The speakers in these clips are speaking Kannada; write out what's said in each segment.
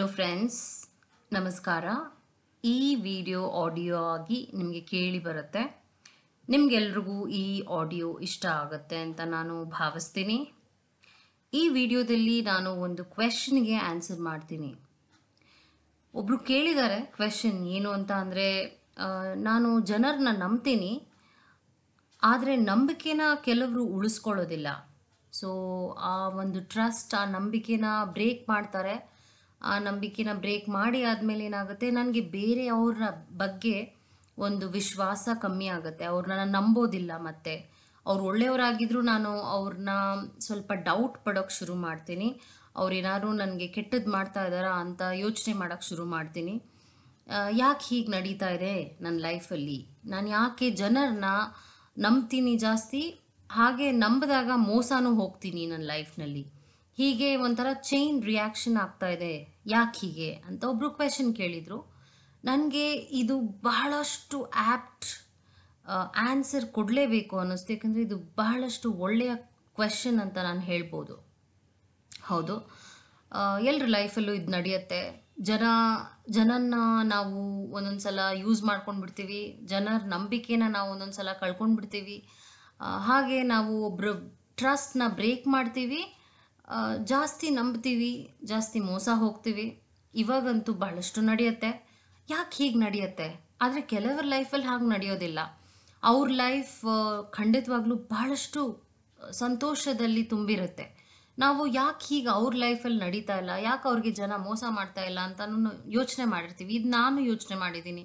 ಹಲೋ ಫ್ರೆಂಡ್ಸ್ ನಮಸ್ಕಾರ ಈ ವಿಡಿಯೋ ಆಡಿಯೋ ಆಗಿ ನಿಮಗೆ ಕೇಳಿ ಬರುತ್ತೆ ನಿಮಗೆಲ್ರಿಗೂ ಈ ಆಡಿಯೋ ಇಷ್ಟ ಆಗುತ್ತೆ ಅಂತ ನಾನು ಭಾವಿಸ್ತೀನಿ ಈ ವಿಡಿಯೋದಲ್ಲಿ ನಾನು ಒಂದು ಕ್ವೆಶನ್ಗೆ ಆನ್ಸರ್ ಮಾಡ್ತೀನಿ ಒಬ್ರು ಕೇಳಿದ್ದಾರೆ ಕ್ವೆಶನ್ ಏನು ಅಂತ ಅಂದರೆ ನಾನು ಜನರನ್ನ ನಂಬ್ತೀನಿ ಆದರೆ ನಂಬಿಕೆನ ಕೆಲವರು ಉಳಿಸ್ಕೊಳ್ಳೋದಿಲ್ಲ ಸೊ ಆ ಒಂದು ಟ್ರಸ್ಟ್ ಆ ನಂಬಿಕೆನ ಬ್ರೇಕ್ ಮಾಡ್ತಾರೆ ಆ ನಂಬಿಕೆನ ಬ್ರೇಕ್ ಮಾಡಿ ಆದಮೇಲೆ ಏನಾಗುತ್ತೆ ನನಗೆ ಬೇರೆ ಅವ್ರ ಬಗ್ಗೆ ಒಂದು ವಿಶ್ವಾಸ ಕಮ್ಮಿ ಆಗುತ್ತೆ ಅವ್ರನ್ನ ನಾನು ನಂಬೋದಿಲ್ಲ ಮತ್ತೆ ಅವ್ರು ಒಳ್ಳೆಯವರಾಗಿದ್ರು ನಾನು ಅವ್ರನ್ನ ಸ್ವಲ್ಪ ಡೌಟ್ ಪಡೋಕ್ಕೆ ಶುರು ಮಾಡ್ತೀನಿ ಅವ್ರೇನಾದ್ರು ನನಗೆ ಕೆಟ್ಟದ್ದು ಮಾಡ್ತಾ ಇದ್ದಾರಾ ಅಂತ ಯೋಚನೆ ಮಾಡೋಕ್ಕೆ ಶುರು ಮಾಡ್ತೀನಿ ಯಾಕೆ ಹೀಗೆ ನಡೀತಾ ಇದೆ ನನ್ನ ಲೈಫಲ್ಲಿ ನಾನು ಯಾಕೆ ಜನರನ್ನ ನಂಬ್ತೀನಿ ಜಾಸ್ತಿ ಹಾಗೆ ನಂಬಿದಾಗ ಮೋಸನೂ ಹೋಗ್ತೀನಿ ನನ್ನ ಲೈಫ್ನಲ್ಲಿ ಹೀಗೆ ಒಂಥರ ಚೈನ್ ರಿಯಾಕ್ಷನ್ ಆಗ್ತಾ ಇದೆ ಯಾಕೆ ಹೀಗೆ ಅಂತ ಒಬ್ಬರು ಕ್ವೆಶನ್ ಕೇಳಿದರು ನನಗೆ ಇದು ಬಹಳಷ್ಟು ಆ್ಯಪ್ಟ್ ಆನ್ಸರ್ ಕೊಡಲೇಬೇಕು ಅನ್ನಿಸ್ತು ಯಾಕಂದರೆ ಇದು ಬಹಳಷ್ಟು ಒಳ್ಳೆಯ ಕ್ವೆಶನ್ ಅಂತ ನಾನು ಹೇಳ್ಬೋದು ಹೌದು ಎಲ್ಲರ ಲೈಫಲ್ಲೂ ಇದು ನಡೆಯುತ್ತೆ ಜನ ಜನನ್ನ ನಾವು ಒಂದೊಂದು ಸಲ ಯೂಸ್ ಮಾಡ್ಕೊಂಡು ಬಿಡ್ತೀವಿ ಜನರ ನಂಬಿಕೆನ ನಾವು ಒಂದೊಂದು ಸಲ ಕಳ್ಕೊಂಡು ಬಿಡ್ತೀವಿ ಹಾಗೆ ನಾವು ಒಬ್ಬರು ಟ್ರಸ್ಟ್ನ ಬ್ರೇಕ್ ಮಾಡ್ತೀವಿ ಜಾಸ್ತಿ ನಂಬ್ತೀವಿ ಜಾಸ್ತಿ ಮೋಸ ಹೋಗ್ತೀವಿ ಇವಾಗಂತೂ ಬಹಳಷ್ಟು ನಡೆಯುತ್ತೆ ಯಾಕೆ ಹೀಗೆ ನಡೆಯುತ್ತೆ ಆದರೆ ಕೆಲವರ ಲೈಫಲ್ಲಿ ಹಾಗೆ ನಡೆಯೋದಿಲ್ಲ ಅವ್ರ ಲೈಫ್ ಖಂಡಿತವಾಗ್ಲೂ ಬಹಳಷ್ಟು ಸಂತೋಷದಲ್ಲಿ ತುಂಬಿರುತ್ತೆ ನಾವು ಯಾಕೆ ಹೀಗೆ ಅವ್ರ ಲೈಫಲ್ಲಿ ನಡೀತಾ ಇಲ್ಲ ಯಾಕೆ ಅವ್ರಿಗೆ ಜನ ಮೋಸ ಮಾಡ್ತಾ ಇಲ್ಲ ಅಂತ ಯೋಚನೆ ಮಾಡಿರ್ತೀವಿ ಇದು ನಾನು ಯೋಚನೆ ಮಾಡಿದ್ದೀನಿ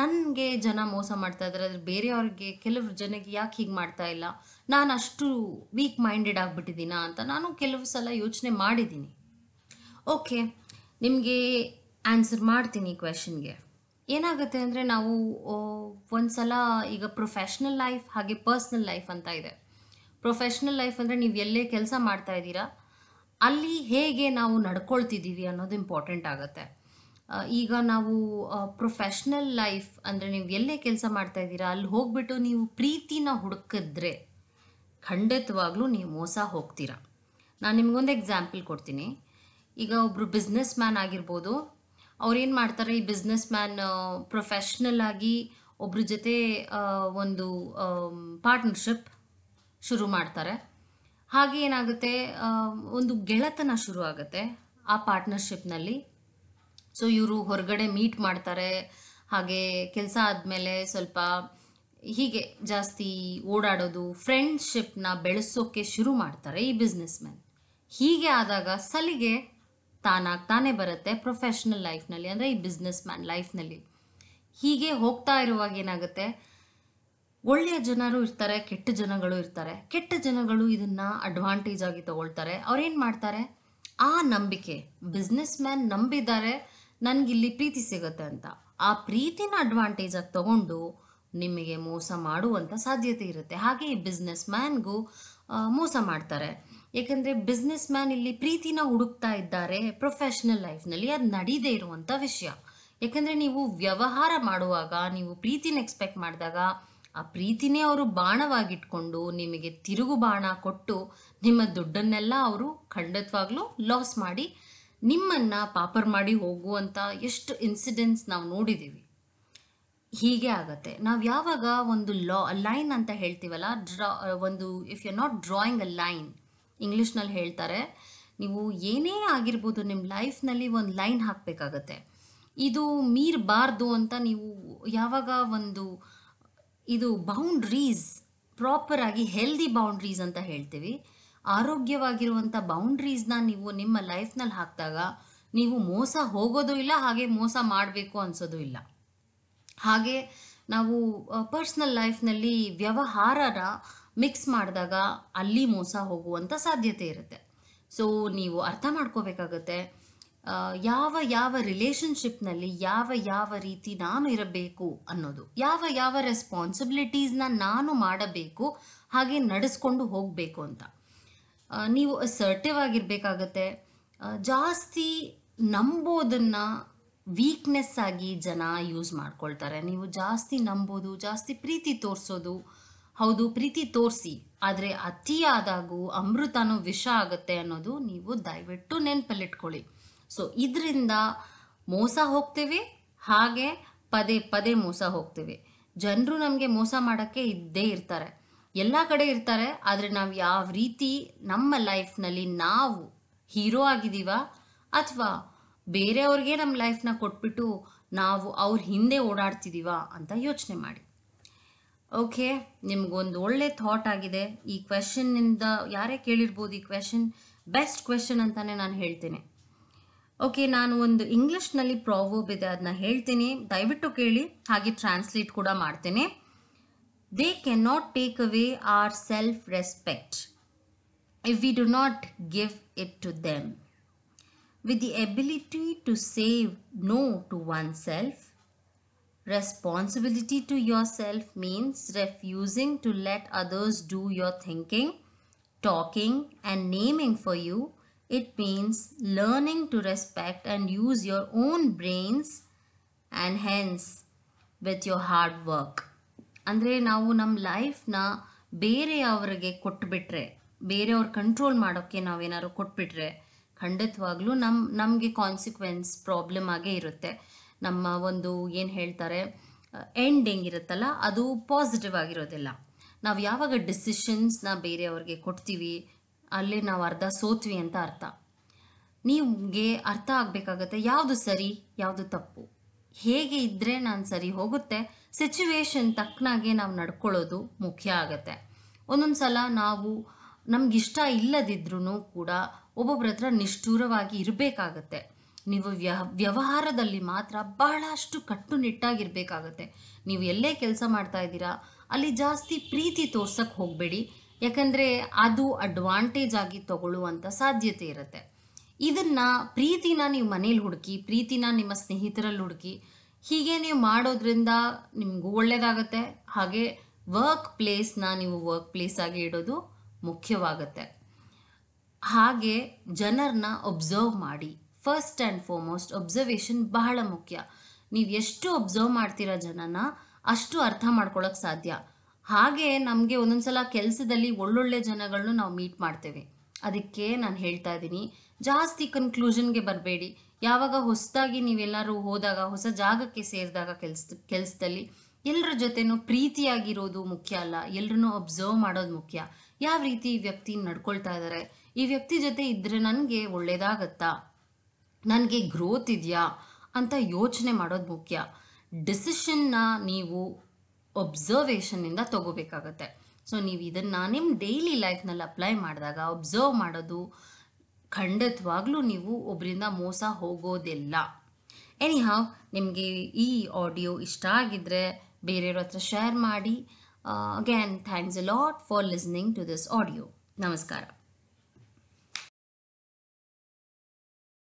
ನನಗೆ ಜನ ಮೋಸ ಮಾಡ್ತಾ ಇದ್ದಾರೆ ಆದರೆ ಬೇರೆಯವ್ರಿಗೆ ಕೆಲವ್ರ ಜನಕ್ಕೆ ಯಾಕೆ ಹೀಗೆ ಮಾಡ್ತಾ ಇಲ್ಲ ನಾನು ಅಷ್ಟು ವೀಕ್ ಮೈಂಡೆಡ್ ಆಗಿಬಿಟ್ಟಿದ್ದೀನಾ ಅಂತ ನಾನು ಕೆಲವು ಸಲ ಯೋಚನೆ ಮಾಡಿದ್ದೀನಿ ಓಕೆ ನಿಮಗೆ ಆನ್ಸರ್ ಮಾಡ್ತೀನಿ ಈ ಕ್ವೆಶನ್ಗೆ ಏನಾಗುತ್ತೆ ಅಂದರೆ ನಾವು ಒಂದು ಸಲ ಈಗ ಪ್ರೊಫೆಷ್ನಲ್ ಲೈಫ್ ಹಾಗೆ ಪರ್ಸ್ನಲ್ ಲೈಫ್ ಅಂತ ಇದೆ ಪ್ರೊಫೆಷ್ನಲ್ ಲೈಫ್ ಅಂದರೆ ನೀವು ಎಲ್ಲೇ ಕೆಲಸ ಮಾಡ್ತಾ ಇದ್ದೀರಾ ಅಲ್ಲಿ ಹೇಗೆ ನಾವು ನಡ್ಕೊಳ್ತಿದ್ದೀವಿ ಅನ್ನೋದು ಇಂಪಾರ್ಟೆಂಟ್ ಆಗುತ್ತೆ ಈಗ ನಾವು ಪ್ರೊಫೆಷ್ನಲ್ ಲೈಫ್ ಅಂದರೆ ನೀವು ಎಲ್ಲೇ ಕೆಲಸ ಮಾಡ್ತಾ ಇದ್ದೀರಾ ಅಲ್ಲಿ ಹೋಗ್ಬಿಟ್ಟು ನೀವು ಪ್ರೀತಿನ ಹುಡುಕಿದ್ರೆ ಖಂಡಿತವಾಗ್ಲೂ ನೀವು ಮೋಸ ಹೋಗ್ತೀರಾ ನಾನು ನಿಮಗೊಂದು ಎಕ್ಸಾಂಪಲ್ ಕೊಡ್ತೀನಿ ಈಗ ಒಬ್ಬರು ಬಿಸ್ನೆಸ್ ಮ್ಯಾನ್ ಆಗಿರ್ಬೋದು ಏನು ಮಾಡ್ತಾರೆ ಈ ಬಿಸ್ನೆಸ್ ಮ್ಯಾನ್ ಪ್ರೊಫೆಷ್ನಲ್ ಆಗಿ ಒಬ್ಬರ ಜೊತೆ ಒಂದು ಪಾರ್ಟ್ನರ್ಶಿಪ್ ಶುರು ಮಾಡ್ತಾರೆ ಹಾಗೆ ಏನಾಗುತ್ತೆ ಒಂದು ಗೆಳೆತನ ಶುರು ಆಗುತ್ತೆ ಆ ಪಾರ್ಟ್ನರ್ಶಿಪ್ನಲ್ಲಿ ಸೊ ಇವರು ಹೊರಗಡೆ ಮೀಟ್ ಮಾಡ್ತಾರೆ ಹಾಗೆ ಕೆಲಸ ಆದಮೇಲೆ ಸ್ವಲ್ಪ ಹೀಗೆ ಜಾಸ್ತಿ ಓಡಾಡೋದು ಫ್ರೆಂಡ್ಶಿಪ್ನ ಬೆಳೆಸೋಕ್ಕೆ ಶುರು ಮಾಡ್ತಾರೆ ಈ ಬಿಸ್ನೆಸ್ ಮ್ಯಾನ್ ಹೀಗೆ ಆದಾಗ ಸಲಿಗೆ ತಾನಾಗಿ ತಾನೇ ಬರುತ್ತೆ ಪ್ರೊಫೆಷ್ನಲ್ ಲೈಫ್ನಲ್ಲಿ ಅಂದರೆ ಈ ಬಿಸ್ನೆಸ್ ಮ್ಯಾನ್ ಲೈಫ್ನಲ್ಲಿ ಹೀಗೆ ಹೋಗ್ತಾ ಇರುವಾಗ ಏನಾಗುತ್ತೆ ಒಳ್ಳೆಯ ಜನರು ಇರ್ತಾರೆ ಕೆಟ್ಟ ಜನಗಳು ಇರ್ತಾರೆ ಕೆಟ್ಟ ಜನಗಳು ಇದನ್ನು ಅಡ್ವಾಂಟೇಜ್ ಆಗಿ ತಗೊಳ್ತಾರೆ ಅವ್ರೇನು ಮಾಡ್ತಾರೆ ಆ ನಂಬಿಕೆ ಬಿಸ್ನೆಸ್ ಮ್ಯಾನ್ ನಂಬಿದ್ದಾರೆ ನನಗಿಲ್ಲಿ ಪ್ರೀತಿ ಸಿಗುತ್ತೆ ಅಂತ ಆ ಪ್ರೀತಿನ ಅಡ್ವಾಂಟೇಜಾಗಿ ತಗೊಂಡು ನಿಮಗೆ ಮೋಸ ಮಾಡುವಂಥ ಸಾಧ್ಯತೆ ಇರುತ್ತೆ ಹಾಗೆ ಈ ಬಿಸ್ನೆಸ್ ಮ್ಯಾನ್ಗೂ ಮೋಸ ಮಾಡ್ತಾರೆ ಏಕೆಂದರೆ ಬಿಸ್ನೆಸ್ ಮ್ಯಾನ್ ಇಲ್ಲಿ ಪ್ರೀತಿನ ಹುಡುಕ್ತಾ ಇದ್ದಾರೆ ಪ್ರೊಫೆಷ್ನಲ್ ಲೈಫ್ನಲ್ಲಿ ಅದು ನಡೀದೇ ಇರುವಂಥ ವಿಷಯ ಯಾಕೆಂದರೆ ನೀವು ವ್ಯವಹಾರ ಮಾಡುವಾಗ ನೀವು ಪ್ರೀತಿನ ಎಕ್ಸ್ಪೆಕ್ಟ್ ಮಾಡಿದಾಗ ಆ ಪ್ರೀತಿನೇ ಅವರು ಬಾಣವಾಗಿಟ್ಕೊಂಡು ನಿಮಗೆ ತಿರುಗು ಬಾಣ ಕೊಟ್ಟು ನಿಮ್ಮ ದುಡ್ಡನ್ನೆಲ್ಲ ಅವರು ಖಂಡಿತವಾಗ್ಲೂ ಲಾಸ್ ಮಾಡಿ ನಿಮ್ಮನ್ನು ಪಾಪರ್ ಮಾಡಿ ಹೋಗುವಂಥ ಎಷ್ಟು ಇನ್ಸಿಡೆಂಟ್ಸ್ ನಾವು ನೋಡಿದ್ದೀವಿ ಹೀಗೆ ಆಗತ್ತೆ ನಾವು ಯಾವಾಗ ಒಂದು ಲಾ ಲೈನ್ ಅಂತ ಹೇಳ್ತೀವಲ್ಲ ಡ್ರಾ ಒಂದು if you are not drawing a line ಇಂಗ್ಲೀಷ್ನಲ್ಲಿ ಹೇಳ್ತಾರೆ ನೀವು ಏನೇ ಆಗಿರ್ಬೋದು ನಿಮ್ಮ ಲೈಫ್ನಲ್ಲಿ ಒಂದು ಲೈನ್ ಹಾಕಬೇಕಾಗತ್ತೆ ಇದು ಮೀರಬಾರ್ದು ಅಂತ ನೀವು ಯಾವಾಗ ಒಂದು ಇದು ಬೌಂಡ್ರೀಸ್ ಪ್ರಾಪರಾಗಿ ಹೆಲ್ದಿ ಬೌಂಡ್ರೀಸ್ ಅಂತ ಹೇಳ್ತೀವಿ ಆರೋಗ್ಯವಾಗಿರುವಂಥ ಬೌಂಡ್ರೀಸ್ನ ನೀವು ನಿಮ್ಮ ಲೈಫ್ನಲ್ಲಿ ಹಾಕಿದಾಗ ನೀವು ಮೋಸ ಹೋಗೋದು ಇಲ್ಲ ಹಾಗೆ ಮೋಸ ಮಾಡಬೇಕು ಅನ್ಸೋದು ಇಲ್ಲ ಹಾಗೆ ನಾವು ಪರ್ಸ್ನಲ್ ಲೈಫ್ನಲ್ಲಿ ವ್ಯವಹಾರನ ಮಿಕ್ಸ್ ಮಾಡಿದಾಗ ಅಲ್ಲಿ ಮೋಸ ಹೋಗುವಂಥ ಸಾಧ್ಯತೆ ಇರುತ್ತೆ ಸೊ ನೀವು ಅರ್ಥ ಮಾಡ್ಕೋಬೇಕಾಗತ್ತೆ ಯಾವ ಯಾವ ರಿಲೇಷನ್ಶಿಪ್ನಲ್ಲಿ ಯಾವ ಯಾವ ರೀತಿ ನಾನು ಇರಬೇಕು ಅನ್ನೋದು ಯಾವ ಯಾವ ರೆಸ್ಪಾನ್ಸಿಬಿಲಿಟೀಸ್ನ ನಾನು ಮಾಡಬೇಕು ಹಾಗೆ ನಡೆಸ್ಕೊಂಡು ಹೋಗಬೇಕು ಅಂತ ನೀವು ಅಸರ್ಟಿವ್ ಆಗಿರಬೇಕಾಗತ್ತೆ ಜಾಸ್ತಿ ನಂಬೋದನ್ನು ವೀಕ್ನೆಸ್ ಆಗಿ ಜನ ಯೂಸ್ ಮಾಡ್ಕೊಳ್ತಾರೆ ನೀವು ಜಾಸ್ತಿ ನಂಬೋದು ಜಾಸ್ತಿ ಪ್ರೀತಿ ತೋರಿಸೋದು ಹೌದು ಪ್ರೀತಿ ತೋರಿಸಿ ಆದರೆ ಅತಿಯಾದಾಗೂ ಅಮೃತನೂ ವಿಷ ಆಗುತ್ತೆ ಅನ್ನೋದು ನೀವು ದಯವಿಟ್ಟು ನೆನಪಲ್ಲಿಟ್ಕೊಳ್ಳಿ ಸೊ ಇದರಿಂದ ಮೋಸ ಹೋಗ್ತೇವೆ ಹಾಗೆ ಪದೇ ಪದೇ ಮೋಸ ಹೋಗ್ತೇವೆ ಜನರು ನಮಗೆ ಮೋಸ ಮಾಡೋಕ್ಕೆ ಇದ್ದೇ ಇರ್ತಾರೆ ಎಲ್ಲ ಕಡೆ ಇರ್ತಾರೆ ಆದರೆ ನಾವು ಯಾವ ರೀತಿ ನಮ್ಮ ಲೈಫ್ನಲ್ಲಿ ನಾವು ಹೀರೋ ಆಗಿದ್ದೀವ ಅಥವಾ ಬೇರೆಯವ್ರಿಗೆ ನಮ್ಮ ಲೈಫ್ನ ಕೊಟ್ಬಿಟ್ಟು ನಾವು ಅವ್ರ ಹಿಂದೆ ಓಡಾಡ್ತಿದ್ದೀವ ಅಂತ ಯೋಚನೆ ಮಾಡಿ ಓಕೆ ನಿಮ್ಗೊಂದು ಒಳ್ಳೆ ಥಾಟ್ ಆಗಿದೆ ಈ ಕ್ವೆಶನ್ನಿಂದ ಯಾರೇ ಕೇಳಿರ್ಬೋದು ಈ ಕ್ವೆಶನ್ ಬೆಸ್ಟ್ ಕ್ವೆಶನ್ ಅಂತಲೇ ನಾನು ಹೇಳ್ತೇನೆ ಓಕೆ ನಾನು ಒಂದು ಇಂಗ್ಲೀಷ್ನಲ್ಲಿ ಪ್ರಾವೋಬ್ ಇದೆ ಅದನ್ನ ಹೇಳ್ತೀನಿ ದಯವಿಟ್ಟು ಕೇಳಿ ಹಾಗೆ ಟ್ರಾನ್ಸ್ಲೇಟ್ ಕೂಡ ಮಾಡ್ತೇನೆ they can not take away our self respect if we do not give it to them with the ability to say no to oneself. Responsibility to yourself means refusing to let others do your thinking, talking and naming for you. It means learning to respect and use your own brains and hence with your hard work. ಅಂದರೆ ನಾವು ನಮ್ಮ ಲೈಫ್ನ ಬೇರೆಯವ್ರಿಗೆ ಕೊಟ್ಬಿಟ್ರೆ ಬೇರೆಯವ್ರ ಕಂಟ್ರೋಲ್ ಮಾಡೋಕ್ಕೆ ನಾವೇನಾದ್ರು ಕೊಟ್ಬಿಟ್ರೆ ಖಂಡಿತವಾಗ್ಲೂ ನಮ್ಮ ನಮಗೆ ಕಾನ್ಸಿಕ್ವೆನ್ಸ್ ಪ್ರಾಬ್ಲಮ್ ಆಗೇ ಇರುತ್ತೆ ನಮ್ಮ ಒಂದು ಏನು ಹೇಳ್ತಾರೆ ಎಂಡಿಂಗ್ ಇರುತ್ತಲ್ಲ ಅದು ಪಾಸಿಟಿವ್ ಆಗಿರೋದಿಲ್ಲ ನಾವು ಯಾವಾಗ ಡಿಸಿಷನ್ಸ್ನ ಬೇರೆಯವ್ರಿಗೆ ಕೊಡ್ತೀವಿ ಅಲ್ಲಿ ನಾವು ಅರ್ಧ ಸೋತ್ವಿ ಅಂತ ಅರ್ಥ ನಿಮಗೆ ಅರ್ಥ ಆಗಬೇಕಾಗತ್ತೆ ಯಾವುದು ಸರಿ ಯಾವುದು ತಪ್ಪು ಹೇಗೆ ಇದ್ದರೆ ನಾನು ಸರಿ ಹೋಗುತ್ತೆ ಸಿಚುವೇಶನ್ ತಕ್ಕನಾಗೆ ನಾವು ನಡ್ಕೊಳ್ಳೋದು ಮುಖ್ಯ ಆಗುತ್ತೆ ಒಂದೊಂದು ಸಲ ನಾವು ನಮಗಿಷ್ಟ ಇಲ್ಲದಿದ್ರೂ ಕೂಡ ಒಬ್ಬೊಬ್ಬರ ಹತ್ರ ನಿಷ್ಠೂರವಾಗಿ ಇರಬೇಕಾಗತ್ತೆ ನೀವು ವ್ಯವಹಾರದಲ್ಲಿ ಮಾತ್ರ ಬಹಳಷ್ಟು ಕಟ್ಟುನಿಟ್ಟಾಗಿರಬೇಕಾಗತ್ತೆ ನೀವು ಎಲ್ಲೇ ಕೆಲಸ ಮಾಡ್ತಾ ಇದ್ದೀರಾ ಅಲ್ಲಿ ಜಾಸ್ತಿ ಪ್ರೀತಿ ತೋರ್ಸಕ್ಕೆ ಹೋಗಬೇಡಿ ಯಾಕಂದರೆ ಅದು ಅಡ್ವಾಂಟೇಜ್ ಆಗಿ ತಗೊಳ್ಳುವಂಥ ಸಾಧ್ಯತೆ ಇರುತ್ತೆ ಇದನ್ನು ಪ್ರೀತಿನ ನೀವು ಮನೇಲಿ ಹುಡುಕಿ ಪ್ರೀತಿನ ನಿಮ್ಮ ಸ್ನೇಹಿತರಲ್ಲಿ ಹುಡುಕಿ ಹೀಗೆ ನೀವು ಮಾಡೋದ್ರಿಂದ ನಿಮಗೂ ಒಳ್ಳೆಯದಾಗತ್ತೆ ಹಾಗೆ ವರ್ಕ್ ಪ್ಲೇಸ್ನ ನೀವು ವರ್ಕ್ ಪ್ಲೇಸ್ ಆಗಿ ಇಡೋದು ಮುಖ್ಯವಾಗುತ್ತೆ ಹಾಗೆ ಜನರನ್ನ ಒಬ್ಸರ್ವ್ ಮಾಡಿ ಫಸ್ಟ್ ಆ್ಯಂಡ್ ಫಾರ್ಮೋಸ್ಟ್ ಒಬ್ಸರ್ವೇಷನ್ ಬಹಳ ಮುಖ್ಯ ನೀವು ಎಷ್ಟು ಒಬ್ಸರ್ವ್ ಮಾಡ್ತೀರಾ ಜನನ ಅಷ್ಟು ಅರ್ಥ ಮಾಡ್ಕೊಳ್ಳೋಕೆ ಸಾಧ್ಯ ಹಾಗೆ ನಮಗೆ ಸಲ ಕೆಲಸದಲ್ಲಿ ಒಳ್ಳೊಳ್ಳೆ ಜನಗಳನ್ನು ನಾವು ಮೀಟ್ ಮಾಡ್ತೇವೆ ಅದಕ್ಕೆ ನಾನು ಹೇಳ್ತಾ ಇದ್ದೀನಿ ಜಾಸ್ತಿ ಕನ್ಕ್ಲೂಷನ್ಗೆ ಬರಬೇಡಿ ಯಾವಾಗ ಹೊಸದಾಗಿ ನೀವೆಲ್ಲರೂ ಹೋದಾಗ ಹೊಸ ಜಾಗಕ್ಕೆ ಸೇರಿದಾಗ ಕೆಲಸ ಕೆಲಸದಲ್ಲಿ ಎಲ್ಲರ ಜೊತೆನೂ ಪ್ರೀತಿಯಾಗಿರೋದು ಮುಖ್ಯ ಅಲ್ಲ ಎಲ್ಲರನ್ನೂ ಅಬ್ಸರ್ವ್ ಮಾಡೋದು ಮುಖ್ಯ ಯಾವ ರೀತಿ ಈ ವ್ಯಕ್ತಿ ನಡ್ಕೊಳ್ತಾ ಇದ್ದಾರೆ ಈ ವ್ಯಕ್ತಿ ಜೊತೆ ಇದ್ರೆ ನನಗೆ ಒಳ್ಳೇದಾಗತ್ತಾ ನನಗೆ ಗ್ರೋತ್ ಇದೆಯಾ ಅಂತ ಯೋಚನೆ ಮಾಡೋದು ಮುಖ್ಯ ಡಿಸಿಷನ್ನ ನೀವು ಒಬ್ಸರ್ವೇಷನ್ನಿಂದ ತಗೋಬೇಕಾಗತ್ತೆ ಸೊ ನೀವು ಇದನ್ನು ನಿಮ್ಮ ಡೈಲಿ ಲೈಫ್ನಲ್ಲಿ ಅಪ್ಲೈ ಮಾಡಿದಾಗ ಒಬ್ಸರ್ವ್ ಮಾಡೋದು ಖಂಡಿತವಾಗ್ಲೂ ನೀವು ಒಬ್ಬರಿಂದ ಮೋಸ ಹೋಗೋದಿಲ್ಲ ಎನಿಹಾವ್ ನಿಮಗೆ ಈ ಆಡಿಯೋ ಇಷ್ಟ ಆಗಿದ್ದರೆ ಬೇರೆಯವ್ರ ಹತ್ರ ಶೇರ್ ಮಾಡಿ Uh, again, thanks a lot for listening to this audio. Namaskara.